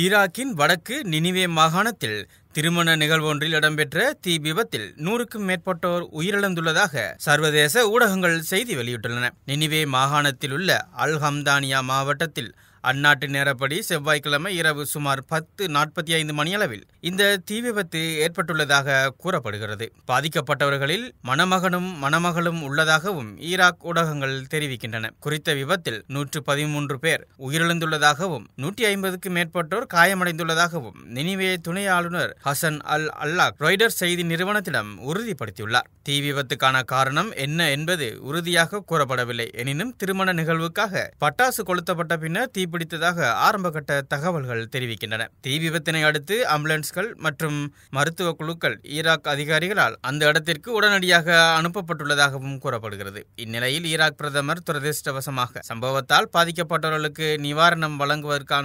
ஈராக்கின் வடக்கு நினிவே மாகாணத்தில் திருமண நிகழ்வொன்றில் இடம்பெற்ற தீ விபத்தில் நூறுக்கும் மேற்பட்டோர் உயிரிழந்துள்ளதாக சர்வதேச ஊடகங்கள் செய்தி வெளியிட்டுள்ளன நினிவே மாகாணத்தில் உள்ள அல்ஹம்தானியா மாவட்டத்தில் அந்நாட்டு நேரப்படி செவ்வாய்க்கிழமை இரவு சுமார் பத்து நாற்பத்தி ஐந்து மணியளவில் இந்த தீ விபத்து ஏற்பட்டுள்ளதாக கூறப்படுகிறது பாதிக்கப்பட்டவர்களில் மணமகனும் மணமகளும் உள்ளதாகவும் ஈராக் ஊடகங்கள் தெரிவிக்கின்றன குறித்த விபத்தில் நூற்று பதிமூன்று பேர் உயிரிழந்துள்ளதாகவும் நூற்றி ஐம்பதுக்கு மேற்பட்டோர் காயமடைந்துள்ளதாகவும் நினைவே துணை ஆளுநர் ஹசன் அல் அல்லாக் ரொய்டர் செய்தி நிறுவனத்திடம் உறுதிப்படுத்தியுள்ளார் தீ விபத்துக்கான காரணம் என்ன என்பது உறுதியாக கூறப்படவில்லை எனினும் திருமண நிகழ்வுக்காக பட்டாசு கொளுத்தப்பட்ட பின்னர் தீப்பிடி கண்டுபிடித்ததாக ஆரம்பகட்ட தகவல்கள் தெரிவிக்கின்றன தீ விபத்தினை அடுத்து ஆம்புலன்ஸ்கள் மற்றும் மருத்துவ குழுக்கள் ஈராக் அதிகாரிகளால் அந்த இடத்திற்கு உடனடியாக அனுப்பப்பட்டுள்ளதாகவும் கூறப்படுகிறது இந்நிலையில் ஈராக் பிரதமர் துரதிருஷ்டவசமாக சம்பவத்தால் பாதிக்கப்பட்டவர்களுக்கு நிவாரணம் வழங்குவதற்கான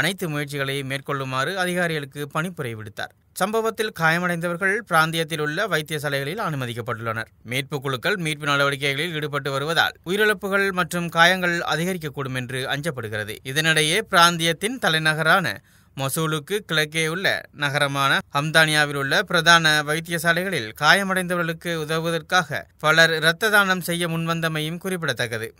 அனைத்து முயற்சிகளையும் மேற்கொள்ளுமாறு அதிகாரிகளுக்கு பணிப்புரை விடுத்தார் சம்பவத்தில் காயமடைந்தவர்கள் பிராந்தியத்தில் உள்ள வைத்தியசாலைகளில் அனுமதிக்கப்பட்டுள்ளனர் மீட்பு குழுக்கள் மீட்பு நடவடிக்கைகளில் ஈடுபட்டு வருவதால் உயிரிழப்புகள் மற்றும் காயங்கள் அதிகரிக்கக்கூடும் என்று அஞ்சப்படுகிறது இதனிடையே பிராந்தியத்தின் தலைநகரான மொசூலுக்கு கிழக்கே உள்ள நகரமான ஹம்தானியாவில் உள்ள பிரதான வைத்தியசாலைகளில் காயமடைந்தவர்களுக்கு உதவுவதற்காக பலர் இரத்த தானம் செய்ய முன்வந்தமையும் குறிப்பிடத்தக்கது